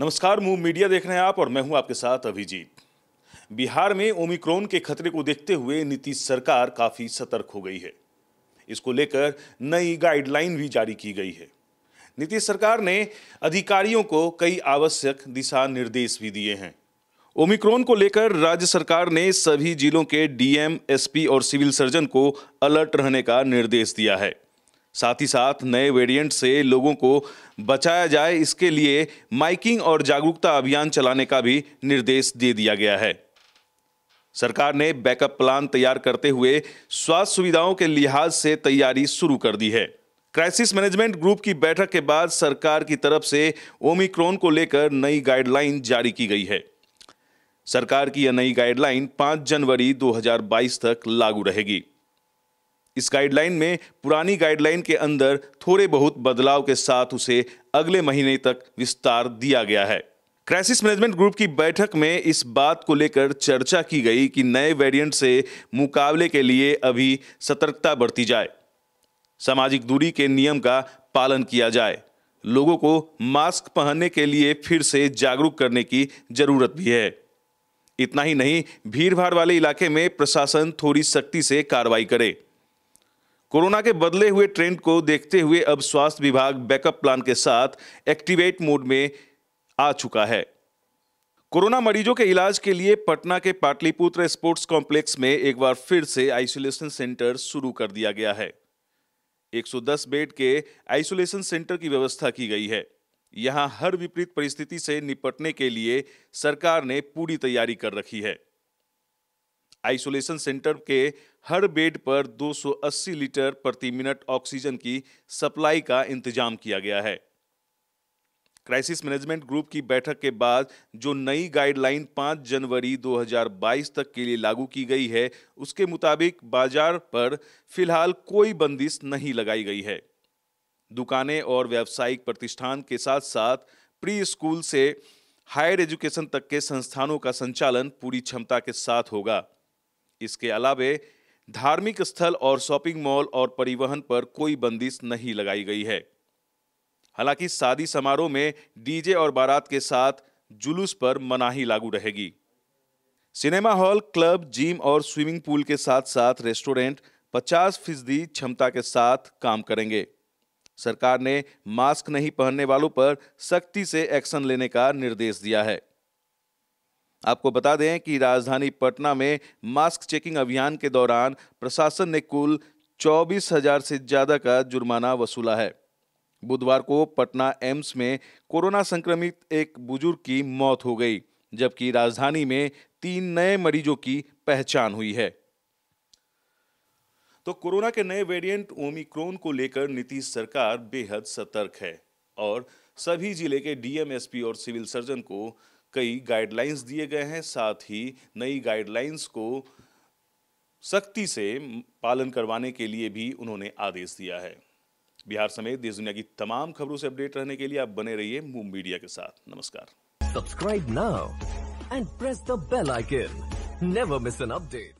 नमस्कार move media देख रहे हैं आप और मैं हूं आपके साथ अभिजीत बिहार में ओमिक्रोन के खतरे को देखते हुए नीतीश सरकार काफ़ी सतर्क हो गई है इसको लेकर नई गाइडलाइन भी जारी की गई है नीतीश सरकार ने अधिकारियों को कई आवश्यक दिशा निर्देश भी दिए हैं ओमिक्रोन को लेकर राज्य सरकार ने सभी जिलों के डीएम एसपी और सिविल सर्जन को अलर्ट रहने का निर्देश दिया है साथ ही साथ नए वेरिएंट से लोगों को बचाया जाए इसके लिए माइकिंग और जागरूकता अभियान चलाने का भी निर्देश दे दिया गया है सरकार ने बैकअप प्लान तैयार करते हुए स्वास्थ्य सुविधाओं के लिहाज से तैयारी शुरू कर दी है क्राइसिस मैनेजमेंट ग्रुप की बैठक के बाद सरकार की तरफ से ओमिक्रोन को लेकर नई गाइडलाइन जारी की गई है सरकार की यह नई गाइडलाइन 5 जनवरी 2022 तक लागू रहेगी इस गाइडलाइन में पुरानी गाइडलाइन के अंदर थोड़े बहुत बदलाव के साथ उसे अगले महीने तक विस्तार दिया गया है क्राइसिस मैनेजमेंट ग्रुप की बैठक में इस बात को लेकर चर्चा की गई कि नए वेरिएंट से मुकाबले के लिए अभी सतर्कता बरती जाए सामाजिक दूरी के नियम का पालन किया जाए लोगों को मास्क पहनने के लिए फिर से जागरूक करने की जरूरत भी है इतना ही नहीं भीड़भाड़ वाले इलाके में प्रशासन थोड़ी सख्ती से कार्रवाई करे कोरोना के बदले हुए ट्रेंड को देखते हुए अब स्वास्थ्य विभाग बैकअप प्लान के साथ एक्टिवेट मोड में आ चुका है कोरोना मरीजों के इलाज के लिए पटना के पाटलिपुत्र स्पोर्ट्स कॉम्प्लेक्स में एक बार फिर से आइसोलेशन सेंटर शुरू कर दिया गया है 110 बेड के आइसोलेशन सेंटर की व्यवस्था की गई है यहां हर विपरीत परिस्थिति से निपटने के लिए सरकार ने पूरी तैयारी कर रखी है आइसोलेशन सेंटर के हर बेड पर 280 लीटर प्रति मिनट ऑक्सीजन की सप्लाई का इंतजाम किया गया है क्राइसिस मैनेजमेंट ग्रुप की बैठक के बाद जो नई गाइडलाइन 5 जनवरी 2022 तक के लिए लागू की गई है उसके मुताबिक बाजार पर फिलहाल कोई बंदिश नहीं लगाई गई है दुकानें और व्यावसायिक प्रतिष्ठान के साथ साथ प्री स्कूल से हायर एजुकेशन तक के संस्थानों का संचालन पूरी क्षमता के साथ होगा इसके अलावे धार्मिक स्थल और शॉपिंग मॉल और परिवहन पर कोई बंदिश नहीं लगाई गई है हालांकि शादी समारोह में डीजे और बारात के साथ जुलूस पर मनाही लागू रहेगी सिनेमा हॉल क्लब जिम और स्विमिंग पूल के साथ साथ रेस्टोरेंट 50 फीसदी क्षमता के साथ काम करेंगे सरकार ने मास्क नहीं पहनने वालों पर सख्ती से एक्शन लेने का निर्देश दिया है आपको बता दें कि राजधानी पटना में मास्क चेकिंग अभियान के दौरान प्रशासन ने कुल चौबीस हजार से ज़्यादा का जुर्माना वसूला है बुधवार को पटना एम्स में कोरोना संक्रमित एक बुजुर्ग की मौत हो गई जबकि राजधानी में तीन नए मरीजों की पहचान हुई है तो कोरोना के नए वेरिएंट ओमिक्रोन को लेकर नीतीश सरकार बेहद सतर्क है और सभी जिले के डीएमएसपी और सिविल सर्जन को कई गाइडलाइंस दिए गए हैं साथ ही नई गाइडलाइंस को सख्ती से पालन करवाने के लिए भी उन्होंने आदेश दिया है बिहार समेत देश दुनिया की तमाम खबरों से अपडेट रहने के लिए आप बने रहिए मूव मीडिया के साथ नमस्कार subscribe now and press the bell icon never miss an update